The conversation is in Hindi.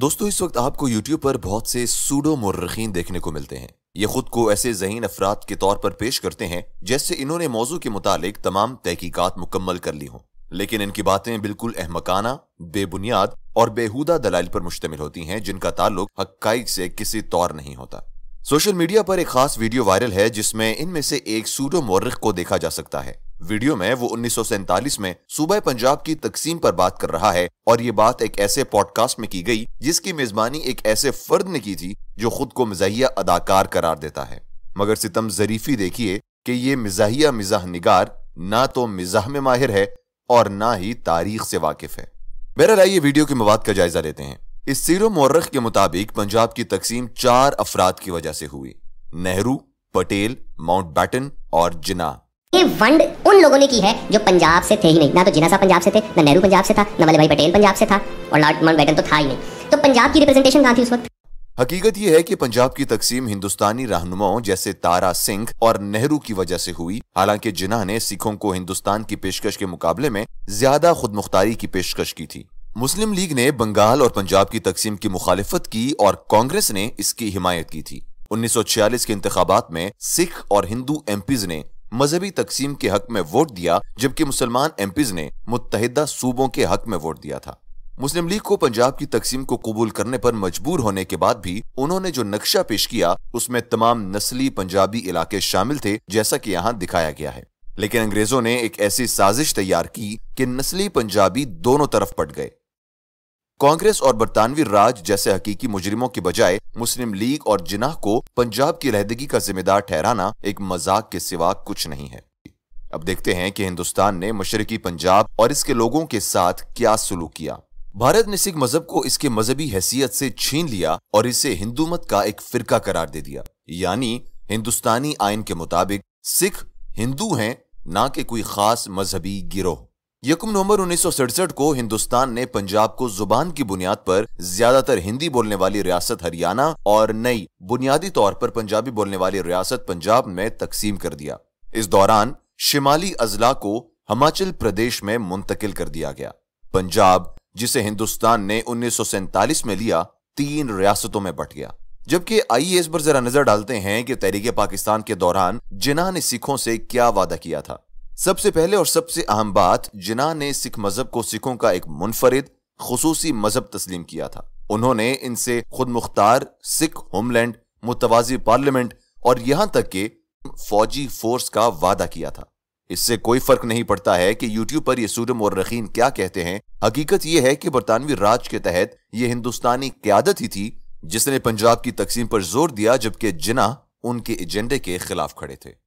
दोस्तों इस वक्त आपको यूट्यूब पर बहुत से सूडो मुर्रखीन देखने को मिलते हैं ये खुद को ऐसे जहीन अफराद के तौर पर पेश करते हैं जैसे इन्होंने मौजू के मुतालिक तमाम तहकीकत मुकम्मल कर ली हों लेकिन इनकी बातें बिल्कुल अहमकाना बेबुनियाद और बेहुदा दलाइल पर मुश्तमिल होती हैं जिनका ताल्लुक हक्काइक से किसी तौर नहीं होता सोशल मीडिया पर एक खास वीडियो वायरल है जिसमें इनमें से एक सूडो मुर्रख को देखा जा सकता है वीडियो में वो उन्नीस में सूबह पंजाब की तकसीम पर बात कर रहा है और ये बात एक ऐसे पॉडकास्ट में की गई जिसकी मेजबानी एक ऐसे फर्द ने की थी जो खुद को मिजाहिया अदाकार करार देता है मगर सितम जरीफी देखिए कि ये मिजाहिया मिजाह निगार ना तो मिजाह में माहिर है और ना ही तारीख से वाकिफ है बहरहाल आइए वीडियो के मवाद का जायजा लेते हैं इस सीरो मर्रख के मुताबिक पंजाब की तकसीम चार अफराद की वजह से हुई नेहरू पटेल माउंट बैटन और जिना ये वंड उन लोगों ने की है जो पंजाब से थे ही नहीं ना तो जिना साहब पंजाब से थे ना नेहरू पंजाब से था ना वल्लभ भाई पटेल पंजाब से था और लॉर्ड माउंटबेटन तो था ही नहीं तो पंजाब की रिप्रेजेंटेशन कहाँ थी उस वक्त हकीकत यह है कि पंजाब की तकसीम हिंदुस्तानी रहनुमाओं जैसे तारा सिंह और नेहरू की वजह से हुई हालांकि जिन्हा ने सिखों को हिंदुस्तान की पेशकश के मुकाबले में ज्यादा खुद मुख्तारी की पेशकश की थी मुस्लिम लीग ने बंगाल और पंजाब की तकसीम की मुखालिफत की और कांग्रेस ने इसकी हिमायत की थी 1946 के इंतबात में सिख और हिंदू एमपीज ने मजहबी तकसीम के हक में वोट दिया जबकि मुसलमान एमपीज ने मुतहदा सूबों के हक में वोट दिया था मुस्लिम लीग को पंजाब की तकसीम को कबूल करने पर मजबूर होने के बाद भी उन्होंने जो नक्शा पेश किया उसमें तमाम नस्ली पंजाबी इलाके शामिल थे जैसा कि यहाँ दिखाया गया है लेकिन अंग्रेजों ने एक ऐसी साजिश तैयार की कि नस्ली पंजाबी दोनों तरफ पट गए कांग्रेस और बरतानवी राज जैसे हकीकी मुजरिमों के बजाय मुस्लिम लीग और जिनाह को पंजाब की रहदगी का जिम्मेदार ठहराना एक मजाक के सिवा कुछ नहीं है अब देखते हैं कि हिंदुस्तान ने मशरकी पंजाब और इसके लोगों के साथ क्या सुलूक किया भारत ने सिख मजहब को इसके मजहबी हैसियत से छीन लिया और इसे हिंदू मत का एक फिरका करार दे दिया यानी हिंदुस्तानी आयन के मुताबिक सिख हिंदू हैं ना कि कोई खास मजहबी गिरोह यकम नवंबर उन्नीस को हिंदुस्तान ने पंजाब को जुबान की बुनियाद पर ज्यादातर हिंदी बोलने वाली रियासत हरियाणा और नई बुनियादी तौर पर पंजाबी बोलने वाली रियासत पंजाब में तकसीम कर दिया इस दौरान शिमाली अजला को हिमाचल प्रदेश में मुंतकिल कर दिया गया पंजाब जिसे हिंदुस्तान ने उन्नीस में लिया तीन रियासतों में बट गया जबकि आइए इस पर जरा नजर डालते हैं कि तहरीके पाकिस्तान के दौरान जिन्हा ने सिखों से क्या वादा किया था सबसे पहले और सबसे अहम बात जिना ने सिख मजहब को सिखों का एक मुनफरिद खसूसी मजहब तस्लीम किया था उन्होंने इनसे खुद मुख्तार सिख होमलैंड मुतवाजी पार्लियामेंट और यहां तक के फौजी फोर्स का वादा किया था इससे कोई फर्क नहीं पड़ता है कि यूट्यूब पर ये सूरम और रखीन क्या कहते हैं हकीकत यह है कि बरतानवी राज के तहत ये हिंदुस्तानी क्यादत ही थी जिसने पंजाब की तकसीम पर जोर दिया जबकि जिना उनके एजेंडे के खिलाफ खड़े थे